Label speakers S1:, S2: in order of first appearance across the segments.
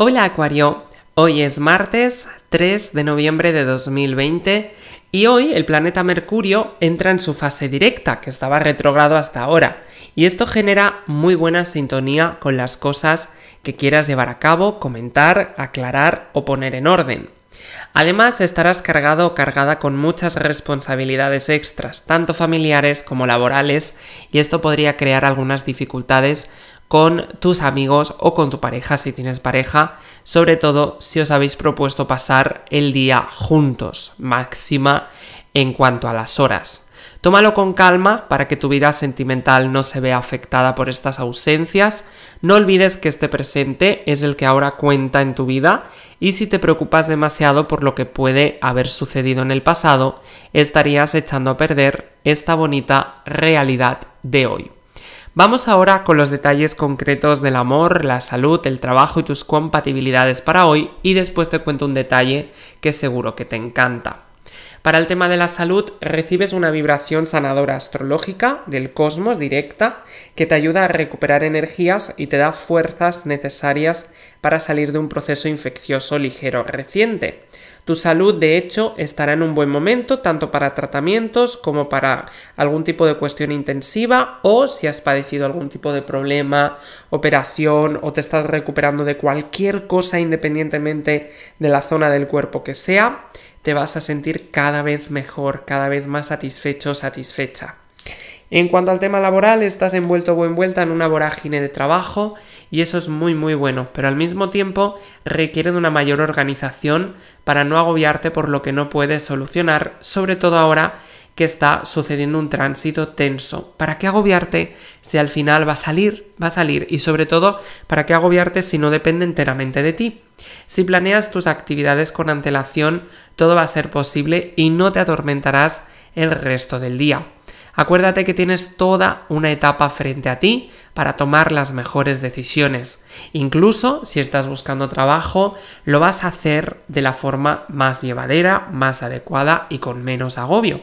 S1: Hola Acuario, hoy es martes 3 de noviembre de 2020 y hoy el planeta Mercurio entra en su fase directa, que estaba retrogrado hasta ahora, y esto genera muy buena sintonía con las cosas que quieras llevar a cabo, comentar, aclarar o poner en orden. Además, estarás cargado o cargada con muchas responsabilidades extras, tanto familiares como laborales, y esto podría crear algunas dificultades con tus amigos o con tu pareja si tienes pareja, sobre todo si os habéis propuesto pasar el día juntos, máxima en cuanto a las horas. Tómalo con calma para que tu vida sentimental no se vea afectada por estas ausencias. No olvides que este presente es el que ahora cuenta en tu vida y si te preocupas demasiado por lo que puede haber sucedido en el pasado, estarías echando a perder esta bonita realidad de hoy. Vamos ahora con los detalles concretos del amor, la salud, el trabajo y tus compatibilidades para hoy y después te cuento un detalle que seguro que te encanta. Para el tema de la salud, recibes una vibración sanadora astrológica del cosmos directa que te ayuda a recuperar energías y te da fuerzas necesarias para salir de un proceso infeccioso ligero reciente. Tu salud, de hecho, estará en un buen momento, tanto para tratamientos como para algún tipo de cuestión intensiva o si has padecido algún tipo de problema, operación o te estás recuperando de cualquier cosa independientemente de la zona del cuerpo que sea, te vas a sentir cada vez mejor, cada vez más satisfecho, satisfecha. En cuanto al tema laboral, estás envuelto o envuelta en una vorágine de trabajo y eso es muy muy bueno, pero al mismo tiempo requiere de una mayor organización para no agobiarte por lo que no puedes solucionar, sobre todo ahora que está sucediendo un tránsito tenso. ¿Para qué agobiarte si al final va a salir? Va a salir. Y sobre todo, ¿para qué agobiarte si no depende enteramente de ti? Si planeas tus actividades con antelación, todo va a ser posible y no te atormentarás el resto del día. Acuérdate que tienes toda una etapa frente a ti para tomar las mejores decisiones. Incluso si estás buscando trabajo, lo vas a hacer de la forma más llevadera, más adecuada y con menos agobio.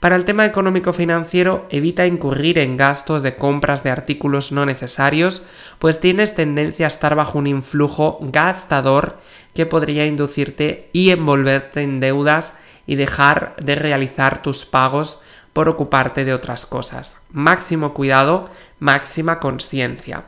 S1: Para el tema económico-financiero, evita incurrir en gastos de compras de artículos no necesarios, pues tienes tendencia a estar bajo un influjo gastador que podría inducirte y envolverte en deudas y dejar de realizar tus pagos por ocuparte de otras cosas. Máximo cuidado, máxima conciencia.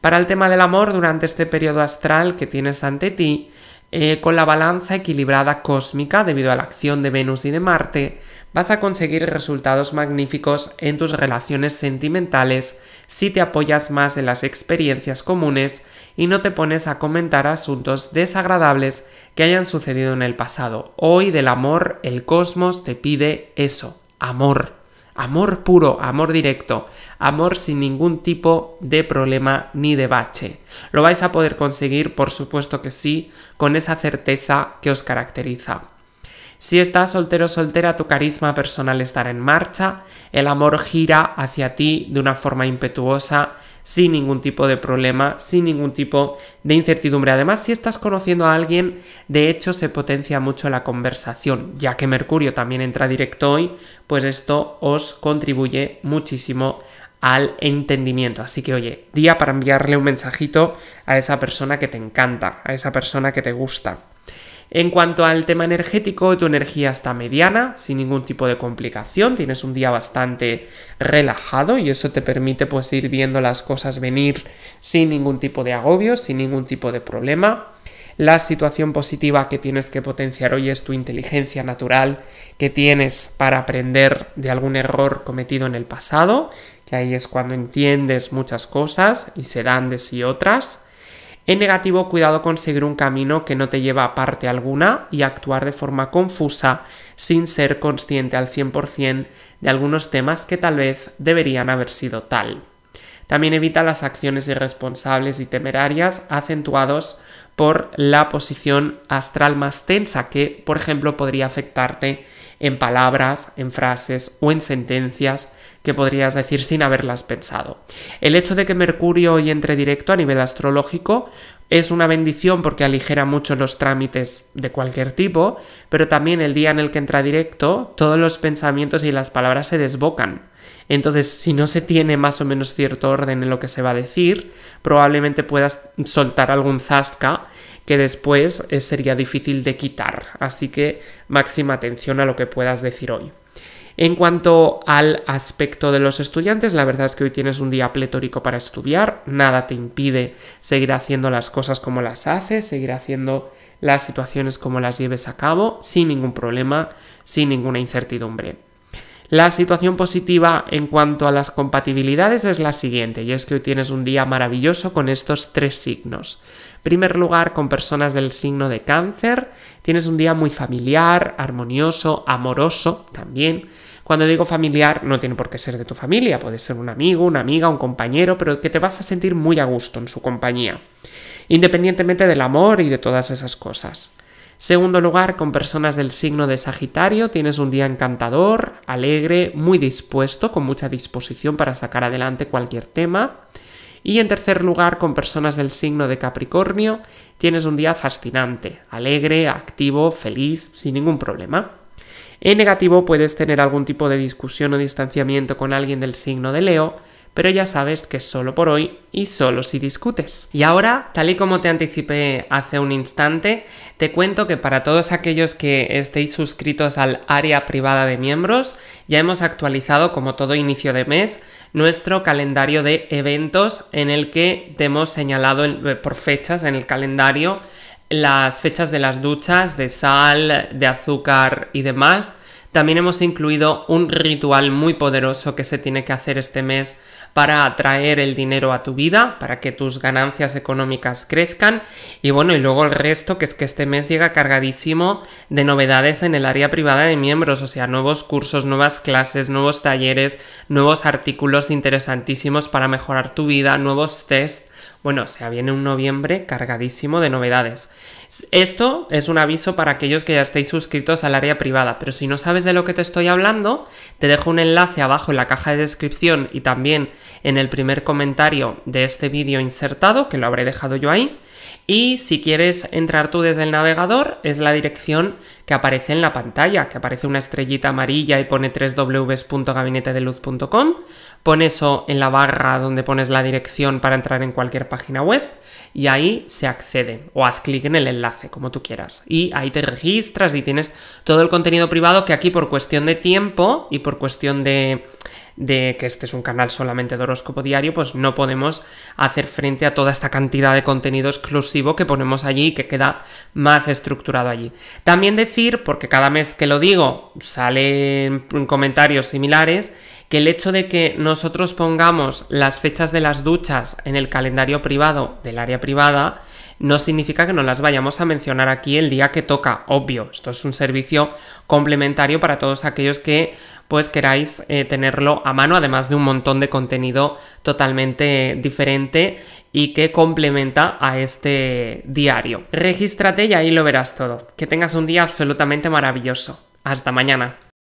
S1: Para el tema del amor, durante este periodo astral que tienes ante ti, eh, con la balanza equilibrada cósmica debido a la acción de Venus y de Marte, vas a conseguir resultados magníficos en tus relaciones sentimentales si te apoyas más en las experiencias comunes y no te pones a comentar asuntos desagradables que hayan sucedido en el pasado. Hoy del amor, el cosmos te pide eso, amor. Amor puro, amor directo, amor sin ningún tipo de problema ni de bache. Lo vais a poder conseguir, por supuesto que sí, con esa certeza que os caracteriza. Si estás soltero o soltera, tu carisma personal estará en marcha, el amor gira hacia ti de una forma impetuosa, sin ningún tipo de problema, sin ningún tipo de incertidumbre. Además, si estás conociendo a alguien, de hecho se potencia mucho la conversación, ya que Mercurio también entra directo hoy, pues esto os contribuye muchísimo al entendimiento. Así que oye, día para enviarle un mensajito a esa persona que te encanta, a esa persona que te gusta. En cuanto al tema energético, tu energía está mediana, sin ningún tipo de complicación, tienes un día bastante relajado y eso te permite pues ir viendo las cosas venir sin ningún tipo de agobio, sin ningún tipo de problema. La situación positiva que tienes que potenciar hoy es tu inteligencia natural que tienes para aprender de algún error cometido en el pasado, que ahí es cuando entiendes muchas cosas y se dan de sí otras. En negativo, cuidado con seguir un camino que no te lleva a parte alguna y actuar de forma confusa sin ser consciente al 100% de algunos temas que tal vez deberían haber sido tal. También evita las acciones irresponsables y temerarias acentuados por la posición astral más tensa que, por ejemplo, podría afectarte en palabras, en frases o en sentencias que podrías decir sin haberlas pensado. El hecho de que Mercurio hoy entre directo a nivel astrológico es una bendición porque aligera mucho los trámites de cualquier tipo, pero también el día en el que entra directo, todos los pensamientos y las palabras se desbocan entonces, si no se tiene más o menos cierto orden en lo que se va a decir, probablemente puedas soltar algún zasca que después eh, sería difícil de quitar. Así que máxima atención a lo que puedas decir hoy. En cuanto al aspecto de los estudiantes, la verdad es que hoy tienes un día pletórico para estudiar, nada te impide seguir haciendo las cosas como las haces, seguir haciendo las situaciones como las lleves a cabo, sin ningún problema, sin ninguna incertidumbre. La situación positiva en cuanto a las compatibilidades es la siguiente, y es que hoy tienes un día maravilloso con estos tres signos. En primer lugar, con personas del signo de cáncer, tienes un día muy familiar, armonioso, amoroso también. Cuando digo familiar, no tiene por qué ser de tu familia, puede ser un amigo, una amiga, un compañero, pero que te vas a sentir muy a gusto en su compañía, independientemente del amor y de todas esas cosas. Segundo lugar, con personas del signo de Sagitario tienes un día encantador, alegre, muy dispuesto, con mucha disposición para sacar adelante cualquier tema. Y en tercer lugar, con personas del signo de Capricornio tienes un día fascinante, alegre, activo, feliz, sin ningún problema. En negativo puedes tener algún tipo de discusión o distanciamiento con alguien del signo de Leo, pero ya sabes que es solo por hoy y solo si discutes. Y ahora, tal y como te anticipé hace un instante, te cuento que para todos aquellos que estéis suscritos al área privada de miembros, ya hemos actualizado, como todo inicio de mes, nuestro calendario de eventos en el que te hemos señalado eh, por fechas en el calendario las fechas de las duchas de sal, de azúcar y demás también hemos incluido un ritual muy poderoso que se tiene que hacer este mes para atraer el dinero a tu vida, para que tus ganancias económicas crezcan. Y bueno, y luego el resto, que es que este mes llega cargadísimo de novedades en el área privada de miembros, o sea, nuevos cursos, nuevas clases, nuevos talleres, nuevos artículos interesantísimos para mejorar tu vida, nuevos tests bueno, se sea, viene un noviembre cargadísimo de novedades. Esto es un aviso para aquellos que ya estéis suscritos al área privada, pero si no sabes de lo que te estoy hablando, te dejo un enlace abajo en la caja de descripción y también en el primer comentario de este vídeo insertado, que lo habré dejado yo ahí. Y si quieres entrar tú desde el navegador, es la dirección que aparece en la pantalla, que aparece una estrellita amarilla y pone www.gabinetedeluz.com, pon eso en la barra donde pones la dirección para entrar en cualquier página web y ahí se accede o haz clic en el enlace, como tú quieras. Y ahí te registras y tienes todo el contenido privado que aquí por cuestión de tiempo y por cuestión de de que este es un canal solamente de horóscopo diario, pues no podemos hacer frente a toda esta cantidad de contenido exclusivo que ponemos allí y que queda más estructurado allí. También decir, porque cada mes que lo digo salen comentarios similares, que el hecho de que nosotros pongamos las fechas de las duchas en el calendario privado del área privada, no significa que no las vayamos a mencionar aquí el día que toca, obvio. Esto es un servicio complementario para todos aquellos que pues queráis eh, tenerlo a mano, además de un montón de contenido totalmente diferente y que complementa a este diario. Regístrate y ahí lo verás todo. Que tengas un día absolutamente maravilloso. Hasta mañana.